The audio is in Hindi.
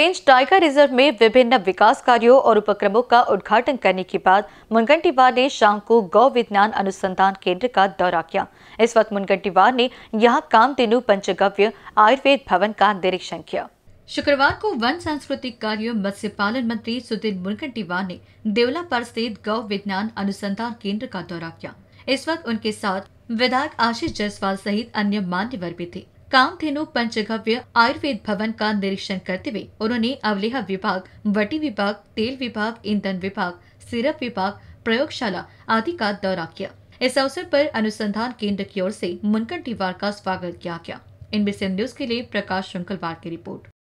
पेंच टाइगर रिजर्व में विभिन्न विकास कार्यों और उपक्रमों का उद्घाटन करने के बाद मुनगंटीवार ने शाम को गौ विज्ञान अनुसंधान केंद्र का दौरा किया इस वक्त मुनगंटीवार ने यहां तेनु पंचगव्य आयुर्वेद भवन का निरीक्षण किया शुक्रवार को वन सांस्कृतिक कार्य मत्स्य पालन मंत्री सुधीर मुनगंटीवार ने देवलापर स्थित गौ विज्ञान अनुसंधान केंद्र का दौरा किया इस वक्त उनके साथ विधायक आशीष जायसवाल सहित अन्य मान्यवर भी थे कामधेनु पंचगव्य आयुर्वेद भवन का निरीक्षण करते हुए उन्होंने अवलेहा विभाग वटी विभाग तेल विभाग ईंधन विभाग सिरप विभाग प्रयोगशाला आदि का दौरा किया इस अवसर पर अनुसंधान केंद्र की ओर से मुनकर का स्वागत किया गया इनबीसीएन न्यूज के लिए प्रकाश श्रृंखलवार की रिपोर्ट